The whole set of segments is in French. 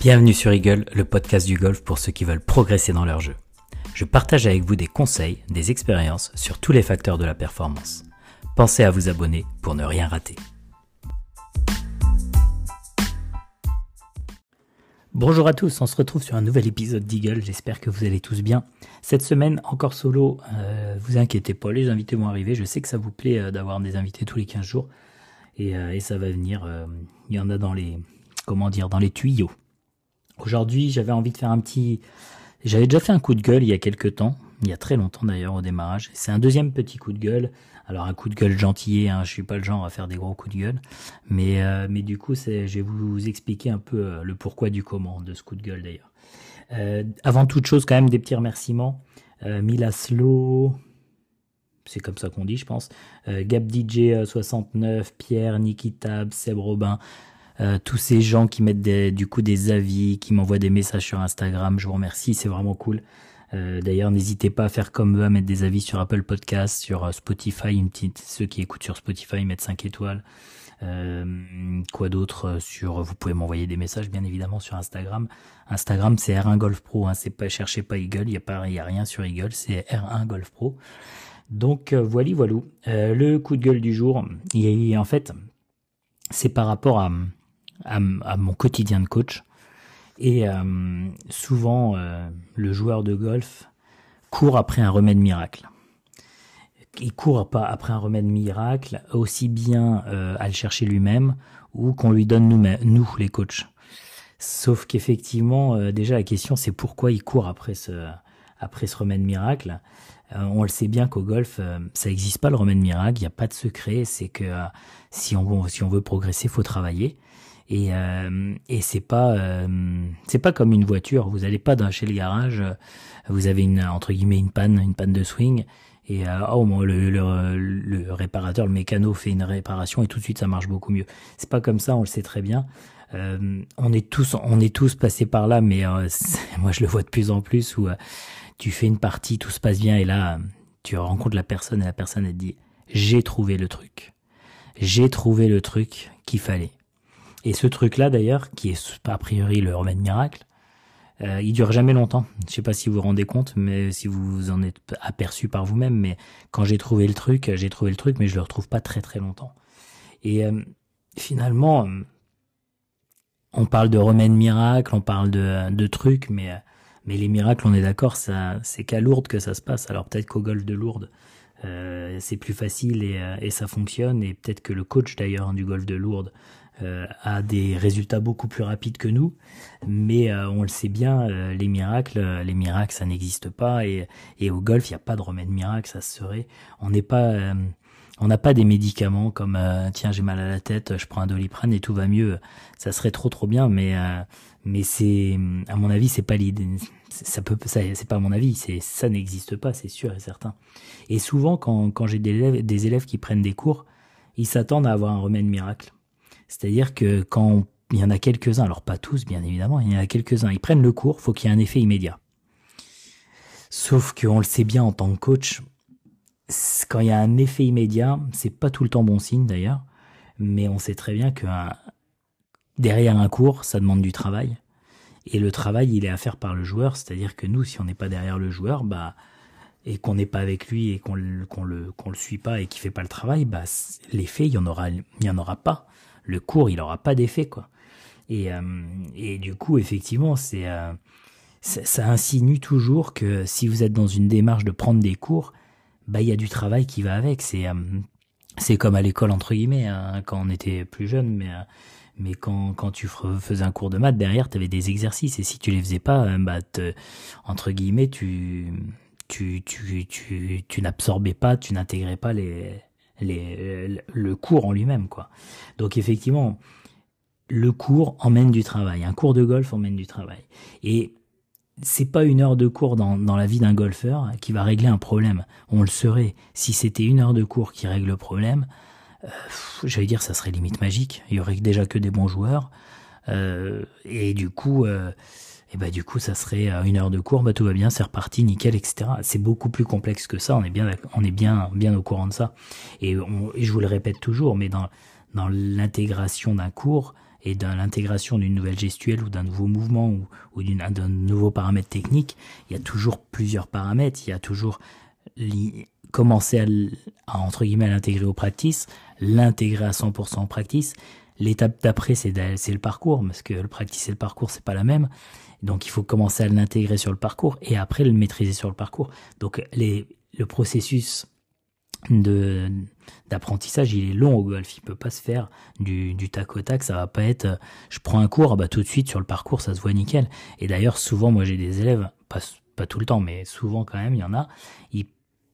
Bienvenue sur Eagle, le podcast du golf pour ceux qui veulent progresser dans leur jeu. Je partage avec vous des conseils, des expériences sur tous les facteurs de la performance. Pensez à vous abonner pour ne rien rater. Bonjour à tous, on se retrouve sur un nouvel épisode d'Eagle, j'espère que vous allez tous bien. Cette semaine, encore solo, euh, vous inquiétez pas, les invités vont arriver, je sais que ça vous plaît euh, d'avoir des invités tous les 15 jours, et, euh, et ça va venir, il y en a dans les, comment dire, dans les tuyaux. Aujourd'hui, j'avais envie de faire un petit. J'avais déjà fait un coup de gueule il y a quelques temps, il y a très longtemps d'ailleurs au démarrage. C'est un deuxième petit coup de gueule. Alors un coup de gueule gentil, et hein, je suis pas le genre à faire des gros coups de gueule, mais euh, mais du coup, je vais vous expliquer un peu euh, le pourquoi du comment de ce coup de gueule d'ailleurs. Euh, avant toute chose, quand même des petits remerciements. Milaslo, c'est comme ça qu'on dit, je pense. Gab DJ69, Pierre, Nikitab, Seb Robin, euh, tous ces gens qui mettent des, du coup des avis, qui m'envoient des messages sur Instagram. Je vous remercie, c'est vraiment cool. Euh, d'ailleurs, n'hésitez pas à faire comme eux, à mettre des avis sur Apple Podcast, sur euh, Spotify, petite, ceux qui écoutent sur Spotify mettent 5 étoiles. quoi d'autre sur vous pouvez m'envoyer des messages bien évidemment sur Instagram. Instagram c'est R1 Golf Pro, hein, c'est pas cherchez pas Eagle, il y a pas y a rien sur Eagle, c'est R1 Golf Pro. Donc voilà, voilà voilou. le coup de gueule du jour, en fait c'est par rapport à à, mon quotidien de coach. Et euh, souvent, euh, le joueur de golf court après un remède miracle. Il court pas après un remède miracle, aussi bien euh, à le chercher lui-même ou qu'on lui donne nous, nous les coachs. Sauf qu'effectivement, déjà la question c'est pourquoi il court après ce, après ce remède miracle. on le sait bien qu'au golf, ça n'existe pas le remède miracle, il n'y a pas de secret, c'est que si, on, si on veut progresser, faut travailler. Et, euh, et c'est pas euh, c'est pas comme une voiture. Vous n'allez pas dans, chez le garage. Euh, vous avez une entre guillemets une panne, une panne de swing. Et euh, oh, le, le, réparateur, le mécano fait une réparation et tout de suite ça marche beaucoup mieux. C'est pas comme ça, on le sait très bien. on est tous, on est tous passés par là, mais moi je le vois de plus en plus où tu fais une partie, tout se passe bien et là tu rencontres la personne et la personne elle dit j'ai trouvé le truc, j'ai trouvé le truc qu'il fallait. Et ce truc-là, d'ailleurs, qui est a priori le remède miracle, euh, il dure jamais longtemps. Je sais pas si vous vous rendez compte, mais si vous vous en êtes aperçu par vous-même, mais quand j'ai trouvé le truc, j'ai trouvé le truc, mais je le retrouve pas très très longtemps. Et euh, finalement, euh, on parle de remède miracle, on parle de, de trucs, mais euh, mais les miracles, on est d'accord, ça c'est qu'à Lourdes que ça se passe. Alors peut-être qu'au golf de Lourdes, c'est plus facile et, et, ça fonctionne. Et peut-être que le coach d'ailleurs hein, du golf de Lourdes à euh, des résultats beaucoup plus rapides que nous, mais euh, on le sait bien, euh, les miracles, les miracles, ça n'existe pas, et, au golf, il n'y a pas de remède miracle, ça serait. On n'est pas, on n'a pas des médicaments comme tiens j'ai mal à la tête, je prends un doliprane et tout va mieux. Ça serait trop trop bien, mais mais c'est à mon avis c'est pas l'idée. Ça peut, ça, c'est pas mon avis, ça n'existe pas, c'est sûr et certain. Et souvent quand j'ai des des élèves qui prennent des cours, ils s'attendent à avoir un remède miracle. C'est-à-dire que quand il y en a quelques-uns, alors pas tous bien évidemment, il y en a quelques-uns, ils prennent le cours, faut qu'il y ait un effet immédiat. Sauf qu'on le sait bien en tant que coach, quand il y a un effet immédiat, c'est pas tout le temps bon signe d'ailleurs, mais on sait très bien que euh, derrière un cours, ça demande du travail. Et le travail, il est à faire par le joueur, c'est-à-dire que nous, si on n'est pas derrière le joueur, bah, et qu'on n'est pas avec lui et qu'on ne le suit pas et qu'il fait pas le travail, bah l'effet il y en aura en aura pas le cours, il n'aura pas d'effet, quoi. Et, euh, et, du coup, effectivement, c'est euh, ça, ça, insinue toujours que si vous êtes dans une démarche de prendre des cours, bah il y a du travail qui va avec. C'est euh, c'est comme à l'école entre guillemets hein, quand on était plus jeune, mais mais quand, quand tu faisais un cours de maths derrière, tu avais des exercices et si tu les faisais pas, bah te, entre guillemets tu tu tu tu, tu n'absorbais pas, tu n'intégrais pas les euh, le cours en lui-même, quoi. Donc effectivement, le cours emmène du travail. Un cours de golf emmène du travail. Et c'est pas une heure de cours dans, la vie d'un golfeur qui va régler un problème. On le saurait. Si c'était une heure de cours qui règle le problème, euh, j'allais dire, ça serait limite magique. Il y aurait déjà que des bons joueurs. Euh, et du coup, et bah du coup ça serait euh, une heure de cours, bah tout va bien, c'est reparti, nickel, etc. C'est beaucoup plus complexe que ça, on est bien, on est bien, bien au courant de ça. Et, et je vous le répète toujours, mais dans, dans l'intégration d'un cours et dans l'intégration d'une nouvelle gestuelle ou d'un nouveau mouvement ou, ou d'un nouveau paramètre technique, il y a toujours plusieurs paramètres, il y a toujours commencer à, à, entre guillemets l'intégrer aux practice, l'intégrer à 100% en practice. L'étape d'après, c'est le parcours, parce que le practice et le parcours, c'est pas la même. Donc il faut commencer à l'intégrer sur le parcours et après le maîtriser sur le parcours. Donc les, le processus de d'apprentissage il est long au golf il peut pas se faire du, du tac au tac ça va pas être je prends un cours ah bah tout de suite sur le parcours ça se voit nickel et d'ailleurs souvent moi j'ai des élèves pas pas tout le temps mais souvent quand même il y en a ils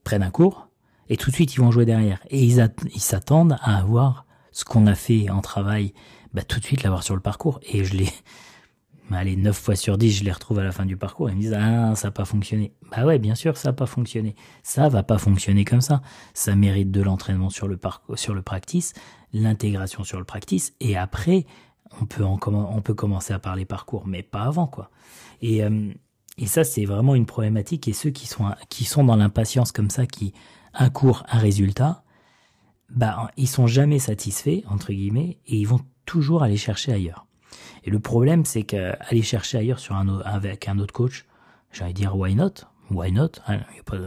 prennent un cours et tout de suite ils vont jouer derrière et ils s'attendent à avoir ce qu'on a fait en travail bah tout de suite l'avoir sur le parcours et je les allez, 9 fois sur 10, je les retrouve à la fin du parcours. Ils me disent Ah, ça n'a pas fonctionné. Bah ouais, bien sûr, ça n'a pas fonctionné. Ça va pas fonctionner comme ça. Ça mérite de l'entraînement sur le parcours, sur le practice, l'intégration sur le practice, et après, on peut, commencer à parler parcours, mais pas avant, quoi. Euh, et, ça, c'est vraiment une problématique. Et ceux qui sont, qui sont dans l'impatience comme ça, qui incourent un résultat, bah, ils sont jamais satisfaits, entre guillemets, et ils vont toujours aller chercher ailleurs. Et le problème, c'est qu'aller chercher ailleurs sur un, avec un autre coach, j'allais dire why not Why not hein,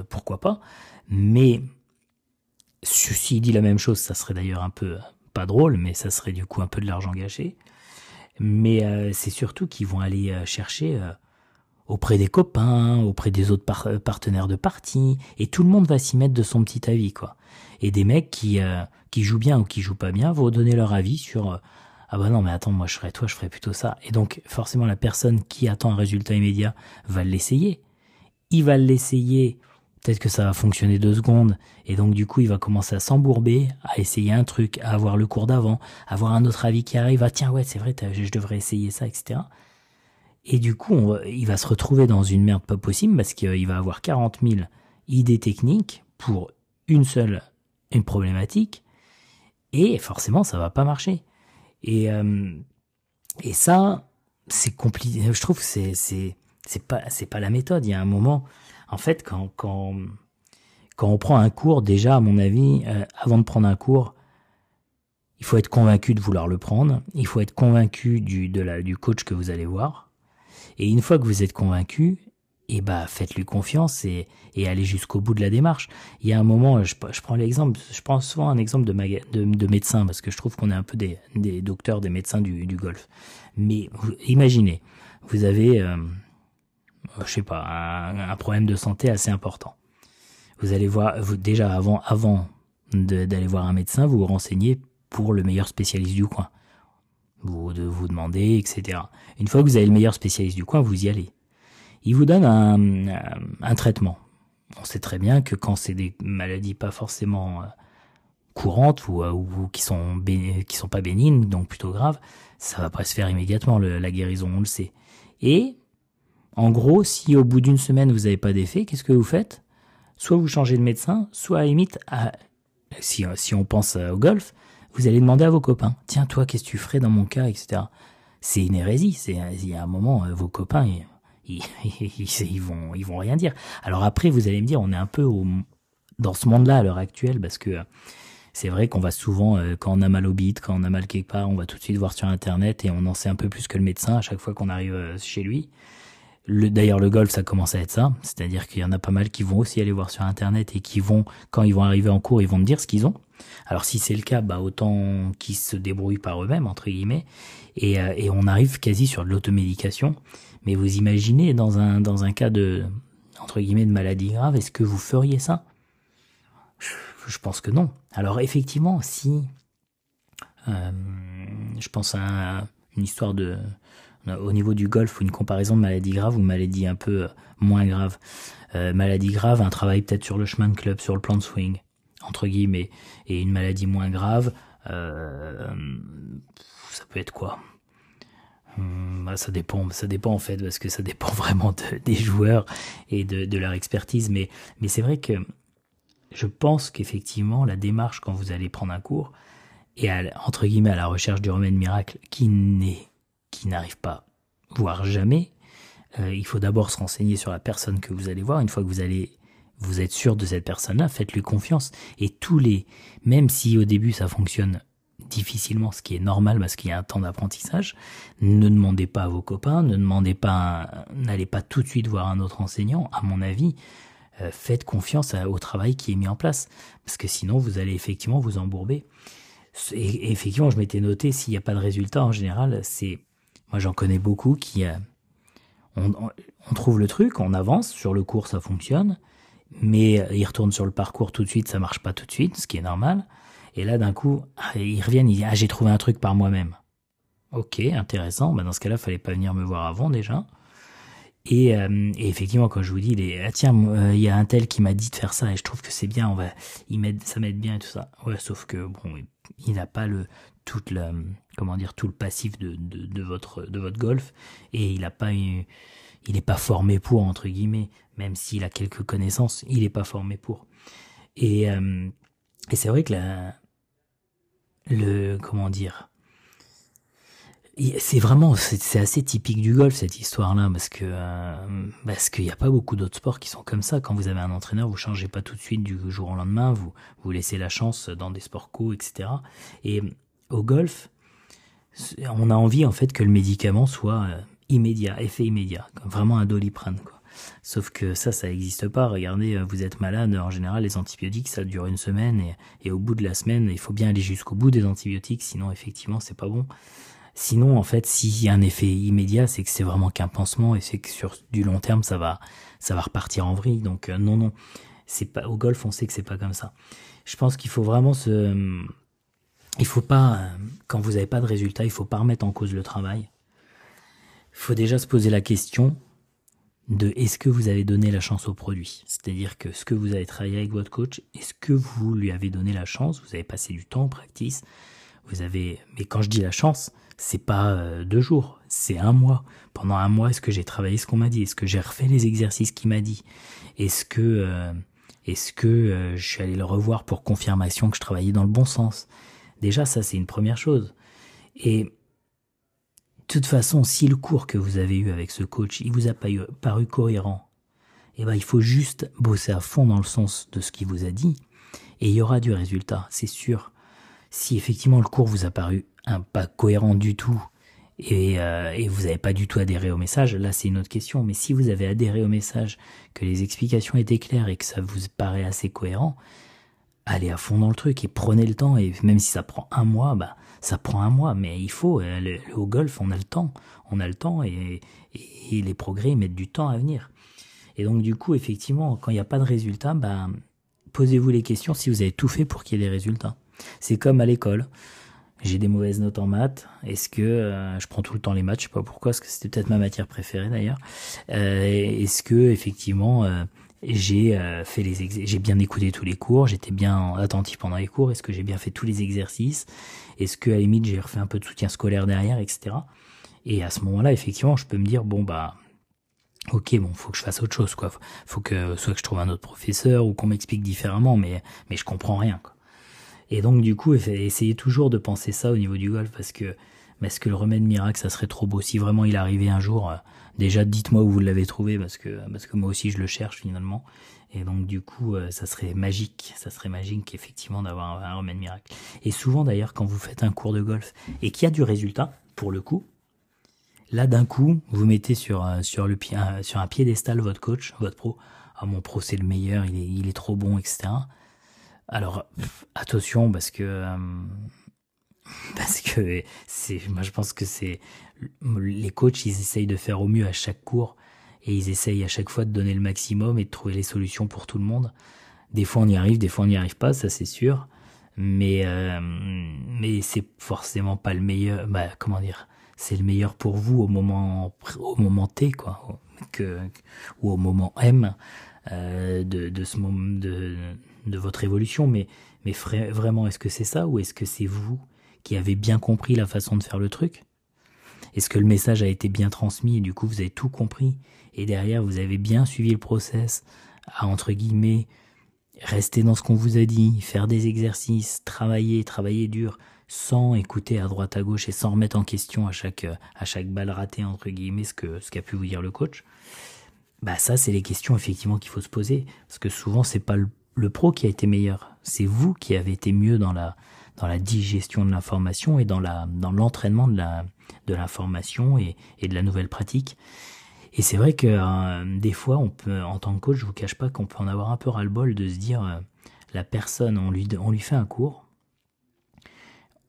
Pourquoi pas Mais s'il dit la même chose, ça serait d'ailleurs un peu pas drôle, mais ça serait du coup un peu de l'argent gâché. Mais euh, c'est surtout qu'ils vont aller euh, chercher euh, auprès des copains, auprès des autres partenaires de parti, et tout le monde va s'y mettre de son petit avis, quoi. Et des mecs qui, qui jouent bien ou qui jouent pas bien vont donner leur avis sur ah bah non mais attends moi je ferais toi je ferais plutôt ça et donc forcément la personne qui attend un résultat immédiat va l'essayer il va l'essayer peut-être que ça va fonctionner deux secondes et donc du coup il va commencer à s'embourber à essayer un truc à avoir le cours d'avant à avoir un autre avis qui arrive ah tiens ouais c'est vrai je devrais essayer ça etc et du coup il va se retrouver dans une merde pas possible parce qu'il va avoir 40 000 idées techniques pour une seule une problématique et forcément ça va pas marcher et, euh, et ça, c'est compliqué. Je trouve que c'est, c'est, c'est pas, pas la méthode. Il y a un moment, en fait, quand, quand, quand on prend un cours, déjà, à mon avis, euh, avant de prendre un cours, il faut être convaincu de vouloir le prendre. Il faut être convaincu du, de la, du coach que vous allez voir. Et une fois que vous êtes convaincu, et eh bah faites-lui confiance et, et allez jusqu'au bout de la démarche. Il y a un moment, je, prends l'exemple, je prends souvent un exemple de, de, médecin parce que je trouve qu'on est un peu des, des docteurs, des médecins du, du golf. Mais imaginez, vous avez, euh, je sais pas, un, problème de santé assez important. Vous allez voir, vous, déjà avant, avant d'aller voir un médecin, vous vous renseignez pour le meilleur spécialiste du coin. Vous de vous demander etc. Une fois que vous avez le meilleur spécialiste du coin, vous y allez il vous donne un, traitement. On sait très bien que quand c'est des maladies pas forcément euh, courantes euh, ou, qui sont qui sont pas bénignes, donc plutôt graves, ça va pas se faire immédiatement la guérison, on le sait. Et en gros, si au bout d'une semaine vous n'avez pas d'effet, qu'est-ce que vous faites Soit vous changez de médecin, soit à limite, si, on pense euh, au golf, vous allez demander à vos copains, tiens toi, qu'est-ce que tu ferais dans mon cas, etc. C'est une hérésie, c'est il y a un moment, vos copains, ils, ils, vont, ils vont rien dire. Alors après, vous allez me dire, on est un peu au, dans ce monde-là à l'heure actuelle parce que euh, c'est vrai qu'on va souvent, euh, quand on a mal au bide, quand on a mal quelque part, on va tout de suite voir sur Internet et on en sait un peu plus que le médecin à chaque fois qu'on arrive euh, chez lui. D'ailleurs, le golf, ça commence à être ça. C'est-à-dire qu'il y en a pas mal qui vont aussi aller voir sur Internet et qui vont, quand ils vont arriver en cours, ils vont me dire ce qu'ils ont. Alors si c'est le cas, bah, autant qu'ils se débrouillent par eux-mêmes, entre guillemets. Et, et on arrive quasi sur de l'automédication. Mais vous imaginez, dans un, cas de, entre guillemets, de maladie grave, est-ce que vous feriez ça je, pense que non. Alors effectivement, si... Euh, je pense à une histoire de... Au niveau du golf, une comparaison de maladie grave ou maladie un peu euh, moins grave. Euh, maladie grave, un travail peut-être sur le chemin de club, sur le plan de swing, entre guillemets. Et une maladie moins grave, ça peut être quoi Hmm, bah, ça dépend, ça dépend en fait, parce que ça dépend vraiment des joueurs et de, leur expertise. Mais, mais c'est vrai que je pense qu'effectivement, la démarche quand vous allez prendre un cours et à, entre guillemets à la recherche du remède miracle qui n'est, qui n'arrive pas, voire jamais, euh, il faut d'abord se renseigner sur la personne que vous allez voir. Une fois que vous allez vous êtes sûr de cette personne-là, faites-lui confiance. Et tous les, même si au début ça fonctionne difficilement, ce qui est normal parce qu'il y a un temps d'apprentissage. Ne demandez pas à vos copains, ne demandez pas, n'allez pas tout de suite voir un autre enseignant. À mon avis, euh, faites confiance au travail qui est mis en place parce que sinon vous allez effectivement vous embourber. effectivement, je m'étais noté s'il n'y a pas de résultat en général, c'est moi j'en connais beaucoup qui euh, on, trouve le truc, on avance sur le cours, ça fonctionne, mais euh, il retourne sur le parcours tout de suite, ça marche pas tout de suite, ce qui est normal. Et là, d'un coup, ah, ils reviennent, ils disent Ah, j'ai trouvé un truc par moi-même. Ok, intéressant. Bah, dans ce cas-là, il fallait pas venir me voir avant déjà. Euh, et, effectivement, quand je vous dis, les, ah, tiens, euh, il y a un tel qui m'a dit de faire ça et je trouve que c'est bien, on va, il ça m'aide bien et tout ça. Ouais, sauf que bon, il n'a pas le toute la, comment dire, tout le passif de, de, votre de votre golf et il n'a pas il n'est pas formé pour entre guillemets, même s'il a quelques connaissances, il n'est pas formé pour. Et, euh, et c'est vrai que la, le comment dire c'est vraiment c'est assez typique du golf cette histoire là parce que euh, parce qu'il n'y a pas beaucoup d'autres sports qui sont comme ça quand vous avez un entraîneur vous changez pas tout de suite du jour au lendemain vous vous laissez la chance dans des sports co etc et euh, au golf on a envie en fait que le médicament soit euh, immédiat effet immédiat vraiment un doliprane quoi Sauf que ça, ça n'existe pas. Regardez, euh, vous êtes malade, en général, les antibiotiques, ça dure une semaine, et, au bout de la semaine, il faut bien aller jusqu'au bout des antibiotiques, sinon, effectivement, c'est pas bon. Sinon, en fait, s'il y a un effet immédiat, c'est que c'est vraiment qu'un pansement, et c'est que sur du long terme, ça va, ça va repartir en vrille. Donc, euh, non, non. C'est pas, au golf, on sait que c'est pas comme ça. Je pense qu'il faut vraiment se, il faut pas, euh, quand vous n'avez pas de résultat, il faut pas remettre en cause le travail. Il faut déjà se poser la question de est-ce que vous avez donné la chance au produit. C'est-à-dire que ce que vous avez travaillé avec votre coach, est-ce que vous lui avez donné la chance Vous avez passé du temps en practice. Vous avez, mais quand je dis la chance, c'est pas euh, deux jours, c'est un mois. Pendant un mois, est-ce que j'ai travaillé ce qu'on m'a dit Est-ce que j'ai refait les exercices qu'il m'a dit Est-ce que, euh, est-ce que euh, je suis allé le revoir pour confirmation que je travaillais dans le bon sens Déjà, ça, c'est une première chose. Et de toute façon, si le cours que vous avez eu avec ce coach, il vous a paru, paru cohérent, eh ben, il faut juste bosser à fond dans le sens de ce qu'il vous a dit, et il y aura du résultat, c'est sûr. Si effectivement le cours vous a paru un pas cohérent du tout, et, euh, vous n'avez pas du tout adhéré au message, là c'est une autre question, mais si vous avez adhéré au message, que les explications étaient claires et que ça vous paraît assez cohérent, allez à fond dans le truc et prenez le temps, et même si ça prend un mois, bah, ça prend un mois, mais il faut. Euh, au golf, on a le temps. On a le temps et, les progrès mettent du temps à venir. Et donc, du coup, effectivement, quand il n'y a pas de résultat, ben, posez-vous les questions si vous avez tout fait pour qu'il y ait des résultats. C'est comme à l'école. J'ai des mauvaises notes en maths. Est-ce que euh, je prends tout le temps les maths Je sais pas pourquoi, parce que c'était peut-être ma matière préférée d'ailleurs. Euh, est-ce que effectivement, j'ai euh, fait les j'ai bien écouté tous les cours, j'étais bien attentif pendant les cours, est-ce que j'ai bien fait tous les exercices, est-ce que à la j'ai refait un peu de soutien scolaire derrière, etc. Et à ce moment-là, effectivement, je peux me dire bon bah ok bon faut que je fasse autre chose quoi, faut que soit que je trouve un autre professeur ou qu'on m'explique différemment, mais mais je comprends rien Et donc du coup, essayez toujours de penser ça au niveau du golf parce que mais est-ce que le remède miracle, ça serait trop beau si vraiment il arrivait un jour euh, Déjà, dites-moi où vous l'avez trouvé parce que, parce que moi aussi je le cherche finalement. Et donc du coup, euh, ça serait magique, ça serait magique effectivement d'avoir un, remède miracle. Et souvent d'ailleurs, quand vous faites un cours de golf et qu'il y a du résultat, pour le coup, là d'un coup, vous mettez sur, euh, sur, le, sur un piédestal votre coach, votre pro. Ah mon pro c'est le meilleur, il est, trop bon, etc. Alors attention parce que euh, Parce que c'est, moi je pense que c'est les coachs, ils essayent de faire au mieux à chaque cours et ils essayent à chaque fois de donner le maximum et de trouver les solutions pour tout le monde. Des fois on y arrive, des fois on n'y arrive pas, ça c'est sûr. Mais euh, mais c'est forcément pas le meilleur. Bah comment dire, c'est le meilleur pour vous au moment au moment T quoi, que, ou au moment M euh, de de ce moment de de votre évolution. Mais mais vraiment est-ce que c'est ça ou est-ce que c'est vous qui avait bien compris la façon de faire le truc Est-ce que le message a été bien transmis et du coup vous avez tout compris et derrière vous avez bien suivi le process à entre guillemets rester dans ce qu'on vous a dit, faire des exercices, travailler, travailler dur sans écouter à droite à gauche et sans remettre en question à chaque, à chaque balle ratée entre guillemets ce que ce qu'a pu vous dire le coach bah ça c'est les questions effectivement qu'il faut se poser parce que souvent c'est pas le, pro qui a été meilleur c'est vous qui avez été mieux dans la dans la digestion de l'information et dans l'entraînement de l'information et, de la nouvelle pratique. Et c'est vrai que euh, des fois, on peut, en tant que coach, je ne vous cache pas qu'on peut en avoir un peu ras-le-bol de se dire euh, la personne, on lui, fait un cours.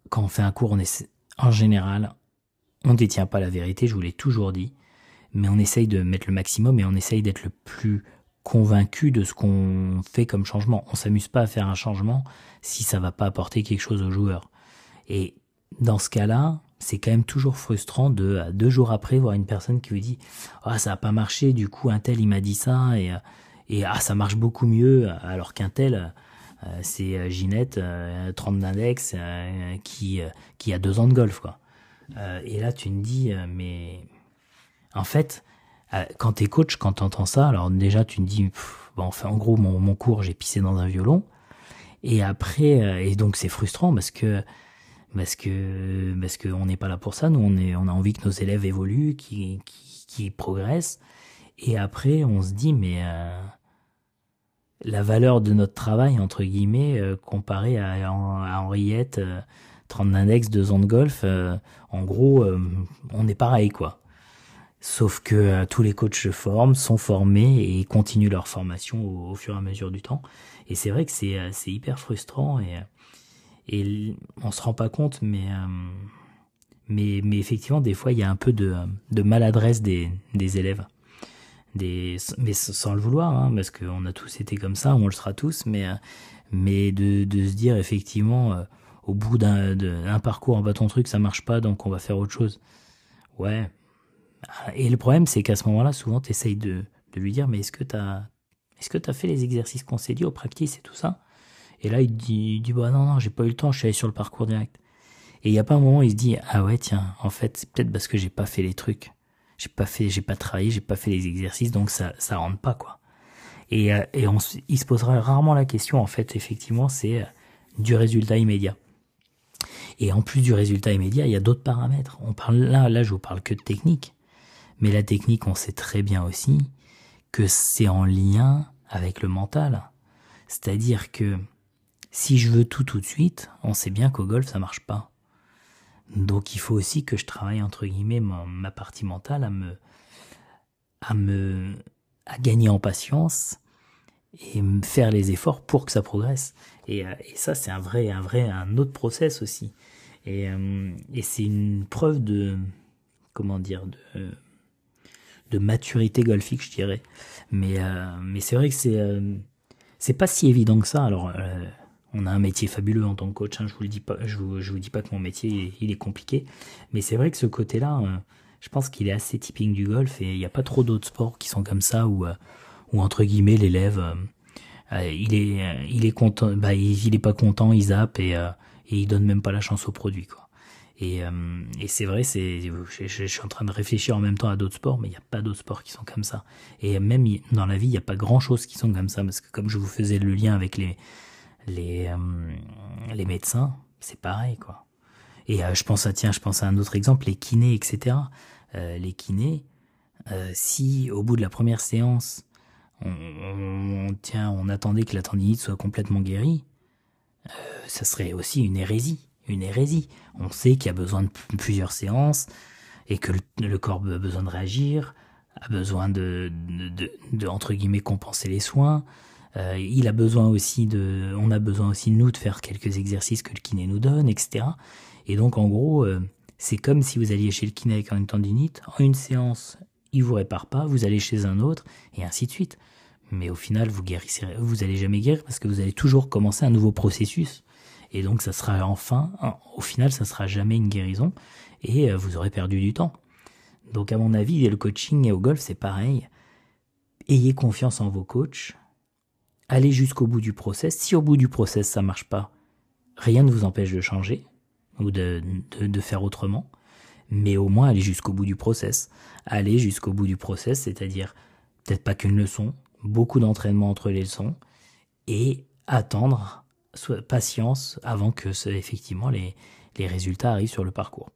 Quand on fait un cours, on en général, on ne détient pas la vérité, je vous l'ai toujours dit, mais on essaye de mettre le maximum et on essaye d'être le plus convaincu de ce qu'on fait comme changement. On s'amuse pas à faire un changement si ça va pas apporter quelque chose au joueur. Et dans ce cas-là, c'est quand même toujours frustrant de euh, deux jours après voir une personne qui vous dit ah ça a pas marché du coup un tel il m'a dit ça et euh, et ah ça marche beaucoup mieux euh, alors qu'un tel c'est Ginette 30 d'index qui qui a deux ans de golf quoi et là tu me dis mais en fait euh, quand t'es coach, quand t'entends ça, alors déjà tu te dis, enfin, en gros, mon, mon cours, j'ai pissé dans un violon. Et après, euh, et donc c'est frustrant parce que parce que parce que on n'est pas là pour ça. Nous, on est, on a envie que nos élèves évoluent, qui qui, qui progressent. Et après, on se dit, mais euh, la valeur de notre travail entre guillemets comparé comparée à, à Henriette, 30 d'index, 2 ans de golf, en gros, on est pareil quoi. Sauf que euh, tous les coachs se forment, sont formés et continuent leur formation au, fur et à mesure du temps. Et c'est vrai que c'est euh, c'est hyper frustrant et, euh, et on se rend pas compte, mais, mais, mais effectivement, des fois, il y a un peu de, de maladresse des, des élèves. Des, mais sans le vouloir, hein, parce qu'on a tous été comme ça, on le sera tous, mais, mais de, de se dire effectivement, au bout d'un parcours en bâton truc, ça marche pas, donc on va faire autre chose. Ouais, et le problème, c'est qu'à ce moment-là, souvent, tu essayes de, lui dire, mais est-ce que tu as, est-ce que as fait les exercices qu'on s'est dit au practice et tout ça Et là, il dit, dit, bah non, non, j'ai pas eu le temps, je suis allé sur le parcours direct. Et il n'y a pas un moment où il se dit, ah ouais, tiens, en fait, c'est peut-être parce que j'ai pas fait les trucs. J'ai pas fait, j'ai pas travaillé, j'ai pas fait les exercices, donc ça, ça rentre pas, quoi. Et, euh, et il se posera rarement la question, en fait, effectivement, c'est euh, du résultat immédiat. Et en plus du résultat immédiat, il y a d'autres paramètres. On parle là, là, je vous parle que de technique. Mais la technique, on sait très bien aussi que c'est en lien avec le mental. C'est-à-dire que si je veux tout tout de suite, on sait bien qu'au golf, ça marche pas. Donc il faut aussi que je travaille, entre guillemets, ma, partie mentale à me, à me, à gagner en patience et me faire les efforts pour que ça progresse. Et, euh, ça, c'est un vrai, un vrai, un autre process aussi. Et, euh, et c'est une preuve de, comment dire, de, de maturité golfique, je dirais. Mais, euh, mais c'est vrai que c'est euh, c'est pas si évident que ça. Alors, euh, on a un métier fabuleux en tant que coach. Hein, je vous le dis pas, je vous, dis pas que mon métier il est compliqué, mais c'est vrai que ce côté-là, je pense qu'il est assez typique du golf et il n'y a pas trop d'autres sports qui sont comme ça où, où entre guillemets l'élève il est il est content, bah, il, est pas content, il zappe et, et il donne même pas la chance au produit quoi. Euh, et, c'est vrai, c'est, je, suis en train de réfléchir en même temps à d'autres sports, mais il n'y a pas d'autres sports qui sont comme ça. Et même dans la vie, il n'y a pas grand-chose qui sont comme ça, parce que comme je vous faisais le lien avec les, les, euh, les médecins, c'est pareil, quoi. Et euh, je pense à, tiens, je pense à un autre exemple, les kinés, etc. les kinés, si au bout de la première séance, on, on, tiens, on attendait que la tendinite soit complètement guérie, ça serait aussi une hérésie une hérésie. On sait qu'il y a besoin de plusieurs séances et que le, corps a besoin de réagir, a besoin de, de, entre guillemets compenser les soins. Euh, il a besoin aussi de, on a besoin aussi nous de faire quelques exercices que le kiné nous donne, etc. Et donc en gros, euh, c'est comme si vous alliez chez le kiné avec une tendinite, en une séance, il vous répare pas, vous allez chez un autre et ainsi de suite. Mais au final, vous guérissez, vous allez jamais guérir parce que vous allez toujours commencer un nouveau processus et donc ça sera enfin, au final, ça sera jamais une guérison et euh, vous aurez perdu du temps. Donc à mon avis, le coaching et au golf, c'est pareil. Ayez confiance en vos coachs. Allez jusqu'au bout du process. Si au bout du process ça marche pas, rien ne vous empêche de changer ou de, de, de faire autrement. Mais au moins allez jusqu'au bout du process. Allez jusqu'au bout du process, c'est-à-dire peut-être pas qu'une leçon, beaucoup d'entraînement entre les leçons et attendre patience avant que effectivement les, résultats arrivent sur le parcours.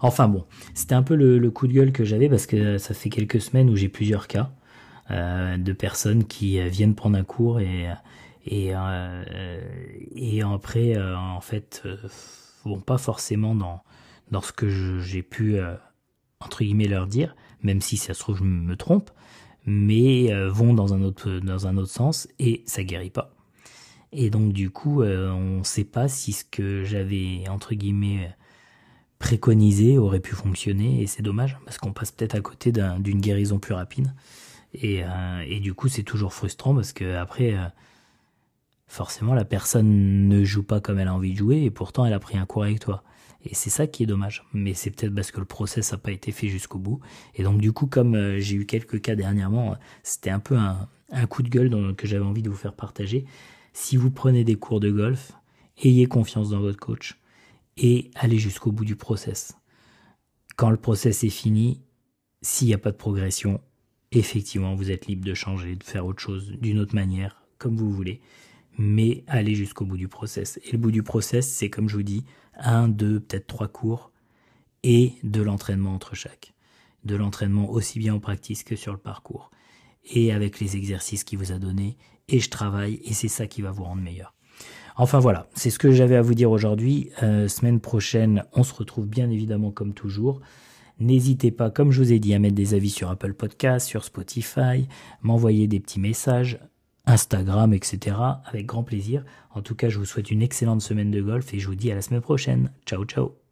Enfin bon, c'était un peu le, coup de gueule que j'avais parce que ça fait quelques semaines où j'ai plusieurs cas euh, de personnes qui euh, viennent prendre un cours et et euh, et après en fait vont pas forcément dans lorsque ce que j'ai pu entre guillemets leur dire, même si ça se trouve je me trompe, mais vont dans un autre dans un autre sens et ça guérit pas. Et donc du coup, euh, on ne sait pas si ce que j'avais, entre guillemets, préconisé aurait pu fonctionner, et c'est dommage, parce qu'on passe peut-être à côté d'une guérison plus rapide. Et, euh, et du coup, c'est toujours frustrant, parce qu'après, euh, forcément, la personne ne joue pas comme elle a envie de jouer, et pourtant, elle a pris un cours avec toi. Et c'est ça qui est dommage. Mais c'est peut-être parce que le process n'a pas été fait jusqu'au bout. Et donc, du coup, comme j'ai eu quelques cas dernièrement, c'était un peu un, un coup de gueule que j'avais envie de vous faire partager si vous prenez des cours de golf, ayez confiance dans votre coach et allez jusqu'au bout du process. Quand le process est fini, s'il n'y a pas de progression, effectivement, vous êtes libre de changer, de faire autre chose d'une autre manière, comme vous voulez, mais allez jusqu'au bout du process. Et le bout du process, c'est comme je vous dis, un, deux, peut-être trois cours et de l'entraînement entre chaque. De l'entraînement aussi bien en practice que sur le parcours et avec les exercices qu'il vous a donnés, et je travaille, et c'est ça qui va vous rendre meilleur. Enfin voilà, c'est ce que j'avais à vous dire aujourd'hui. Euh, semaine prochaine, on se retrouve bien évidemment comme toujours. N'hésitez pas, comme je vous ai dit, à mettre des avis sur Apple Podcast, sur Spotify, m'envoyer des petits messages, Instagram, etc. Avec grand plaisir. En tout cas, je vous souhaite une excellente semaine de golf et je vous dis à la semaine prochaine. Ciao, ciao.